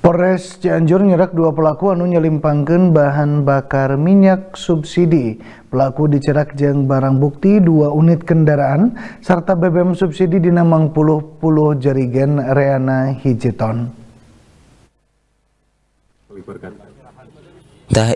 Polres Cianjur nyerak dua pelaku anu nyelimpangkan bahan bakar minyak subsidi. Pelaku dicerak jeng barang bukti dua unit kendaraan serta BBM subsidi di namang puluh-puluh jerigen Reana Hijiton. Liburkan. ha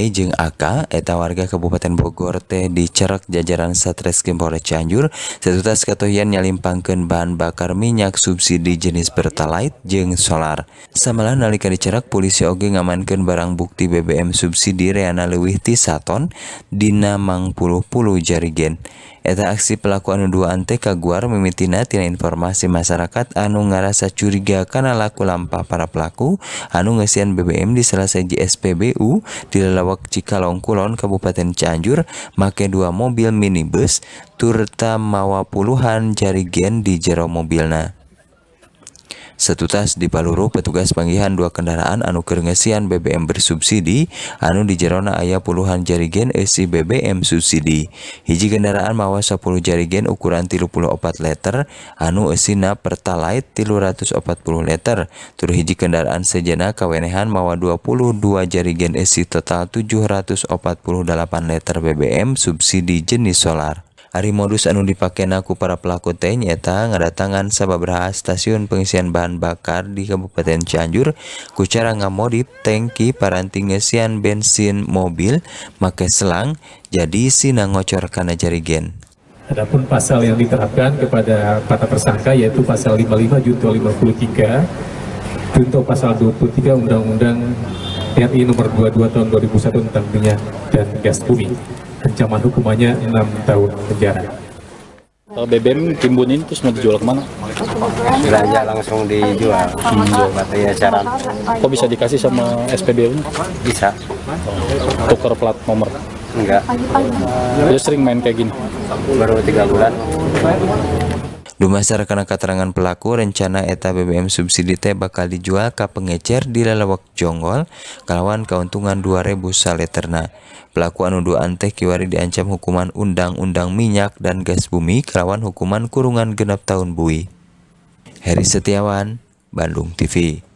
J aka eta warga Kabupaten Bogorte dicerak jajaran satre Kim Polre canjur setas ketoiannya limpmpangkan bahan bakar minyak subsidi jenis bertali light jeng solar samalah nalika dicerak polisi Oge ngamankan barang bukti BBM subsidi Rihanna Luwihti 1ton dinamang pul jarigen eta aksi pelaku anu 2 an T kaguar meiti natina informasi masyarakat anu ngaasa curiga karena laku lampa para pelaku anu ngeian BBM di Sel selesai JSPBU di Lelawak Cikalong Kulon, Kabupaten Cianjur, make dua mobil minibus turta mawa puluhan jarigen di jero mobilna. Setutas di Paluru petugas panggihan dua kendaraan anu kerengesian BBM bersubsidi anu di Jerona ayah puluhan jarigen esi BBM subsidi. Hiji kendaraan mawa 10 jarigen ukuran 34 liter anu esina pertalite 340 liter. Tur hiji kendaraan sejena kawenehan mawa 22 jarigen esi total 748 liter BBM subsidi jenis solar. Ari modus anu dipakai aku para pelaku teh nyata ngadatangan sababaraha stasiun pengisian bahan bakar di Kabupaten Cianjur ku cara ngamodip tangki paranti ngesian bensin mobil make selang jadi sina ngocor kana jarigen. Adapun pasal yang diterapkan kepada para tersangka yaitu pasal 55 junto 53 junto pasal 23 Undang-Undang RI nomor 22 tahun 2001 tentang minyak dan gas bumi ancaman hukumannya 6 tahun penjara. Kalau BBM timbun ini terus mau dijual kemana? Belanja langsung dijual. Hmm. Jual bataya Kok bisa dikasih sama SPBU? Bisa. Oh, tukar plat nomor? Enggak. Dia sering main kayak gini? Baru tiga bulan karena keterangan pelaku rencana eta BBM subsidi teh bakal dijual ke pengecer di lalawak jonggol kalawan keuntungan 2000 saleterna. Pelaku anu duaan teh kiwari diancam hukuman undang-undang minyak dan gas bumi kalawan hukuman kurungan genap tahun bui. Heri Setiawan, Bandung TV.